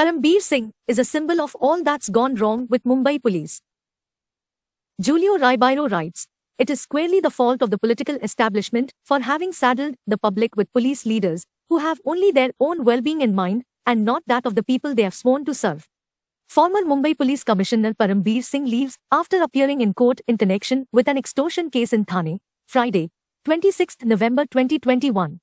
Karambir Singh is a symbol of all that's gone wrong with Mumbai police. Julio Ribeiro writes, It is squarely the fault of the political establishment for having saddled the public with police leaders who have only their own well-being in mind and not that of the people they have sworn to serve. Former Mumbai Police Commissioner Parambir Singh leaves after appearing in court in connection with an extortion case in Thane, Friday, 26 November 2021.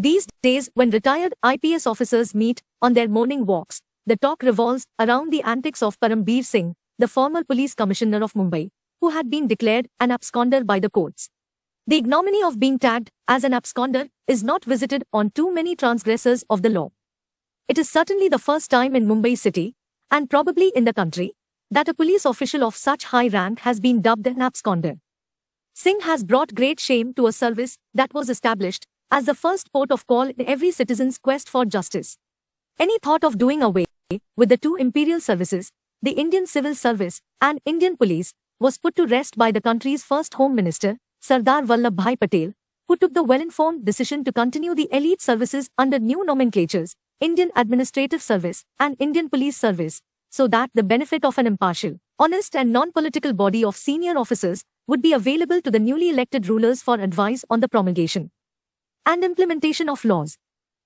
These days, when retired IPS officers meet on their morning walks, the talk revolves around the antics of Parambir Singh, the former police commissioner of Mumbai, who had been declared an absconder by the courts. The ignominy of being tagged as an absconder is not visited on too many transgressors of the law. It is certainly the first time in Mumbai city, and probably in the country, that a police official of such high rank has been dubbed an absconder. Singh has brought great shame to a service that was established as the first port of call in every citizen's quest for justice. Any thought of doing away with the two imperial services, the Indian Civil Service and Indian Police, was put to rest by the country's first Home Minister, Sardar Vallabhbhai Patel, who took the well-informed decision to continue the elite services under new nomenclatures, Indian Administrative Service and Indian Police Service, so that the benefit of an impartial, honest and non-political body of senior officers would be available to the newly elected rulers for advice on the promulgation and implementation of laws.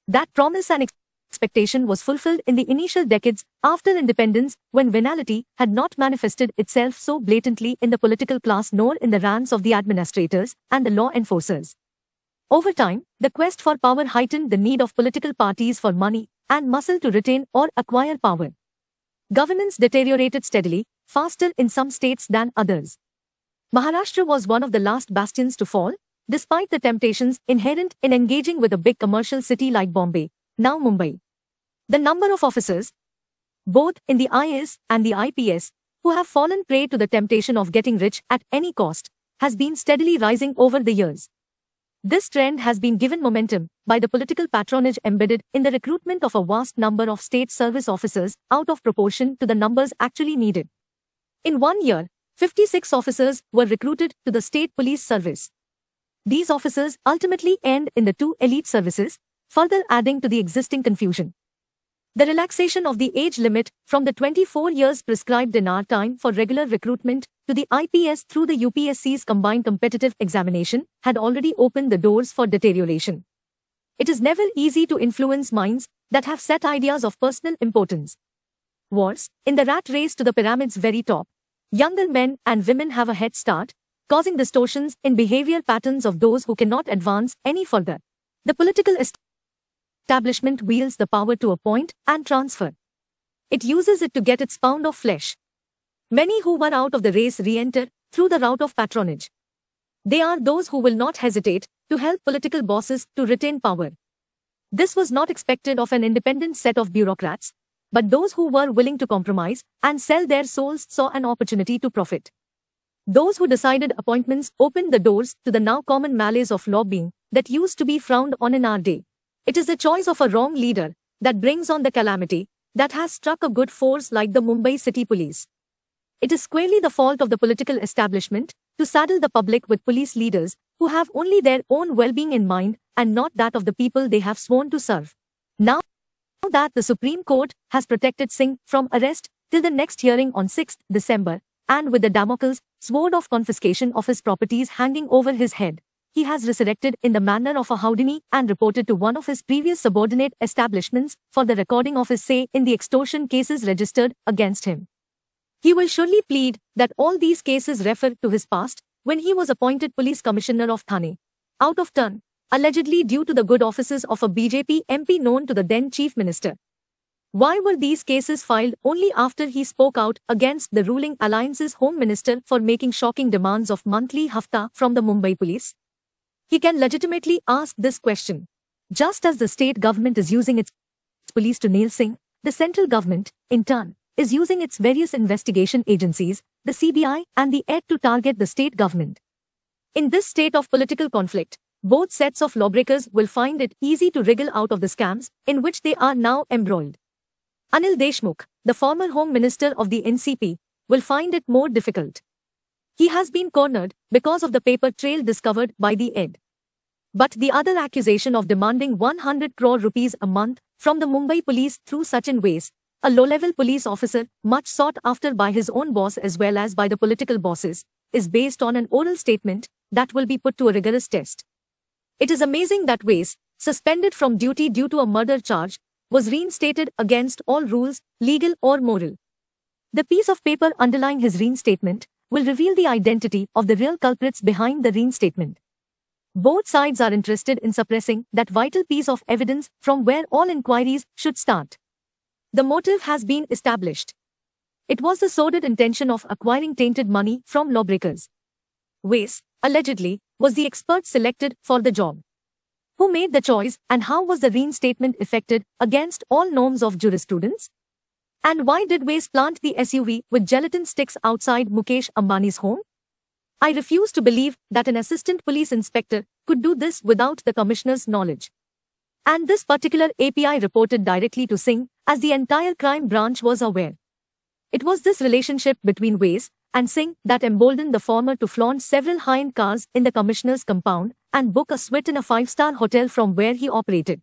That promise and expectation was fulfilled in the initial decades after independence when venality had not manifested itself so blatantly in the political class nor in the ranks of the administrators and the law enforcers. Over time, the quest for power heightened the need of political parties for money and muscle to retain or acquire power. Governance deteriorated steadily, faster in some states than others. Maharashtra was one of the last bastions to fall, Despite the temptations inherent in engaging with a big commercial city like Bombay, now Mumbai, the number of officers, both in the IS and the IPS, who have fallen prey to the temptation of getting rich at any cost, has been steadily rising over the years. This trend has been given momentum by the political patronage embedded in the recruitment of a vast number of state service officers out of proportion to the numbers actually needed. In one year, 56 officers were recruited to the state police service. These officers ultimately end in the two elite services, further adding to the existing confusion. The relaxation of the age limit from the 24 years prescribed in our time for regular recruitment to the IPS through the UPSC's combined competitive examination had already opened the doors for deterioration. It is never easy to influence minds that have set ideas of personal importance. Worse, in the rat race to the pyramid's very top, younger men and women have a head start causing distortions in behavioral patterns of those who cannot advance any further. The political establishment wields the power to appoint and transfer. It uses it to get its pound of flesh. Many who were out of the race re-enter through the route of patronage. They are those who will not hesitate to help political bosses to retain power. This was not expected of an independent set of bureaucrats, but those who were willing to compromise and sell their souls saw an opportunity to profit. Those who decided appointments opened the doors to the now common malaise of lobbying that used to be frowned on in our day. It is the choice of a wrong leader that brings on the calamity that has struck a good force like the Mumbai City Police. It is squarely the fault of the political establishment to saddle the public with police leaders who have only their own well-being in mind and not that of the people they have sworn to serve. Now that the Supreme Court has protected Singh from arrest till the next hearing on 6 December, and with the Damocles sword of confiscation of his properties hanging over his head. He has resurrected in the manner of a howdini and reported to one of his previous subordinate establishments for the recording of his say in the extortion cases registered against him. He will surely plead that all these cases refer to his past when he was appointed police commissioner of Thane. Out of turn, allegedly due to the good offices of a BJP MP known to the then chief minister. Why were these cases filed only after he spoke out against the ruling alliance's home minister for making shocking demands of monthly hafta from the Mumbai police? He can legitimately ask this question. Just as the state government is using its police to nail Singh, the central government, in turn, is using its various investigation agencies, the CBI and the ED to target the state government. In this state of political conflict, both sets of lawbreakers will find it easy to wriggle out of the scams in which they are now embroiled. Anil Deshmukh, the former Home Minister of the NCP, will find it more difficult. He has been cornered because of the paper trail discovered by the ED. But the other accusation of demanding 100 crore rupees a month from the Mumbai police through Sachin Ways, a low-level police officer much sought after by his own boss as well as by the political bosses, is based on an oral statement that will be put to a rigorous test. It is amazing that Ways, suspended from duty due to a murder charge, was reinstated against all rules, legal or moral. The piece of paper underlying his reinstatement will reveal the identity of the real culprits behind the reinstatement. Both sides are interested in suppressing that vital piece of evidence from where all inquiries should start. The motive has been established. It was the sordid intention of acquiring tainted money from lawbreakers. Wace, allegedly, was the expert selected for the job. Who made the choice and how was the reinstatement effected against all norms of jurisprudence? And why did Waze plant the SUV with gelatin sticks outside Mukesh Ambani's home? I refuse to believe that an assistant police inspector could do this without the commissioner's knowledge. And this particular API reported directly to Singh as the entire crime branch was aware. It was this relationship between Waze and Singh that emboldened the former to flaunt several high-end cars in the commissioner's compound and book a suite in a five-star hotel from where he operated.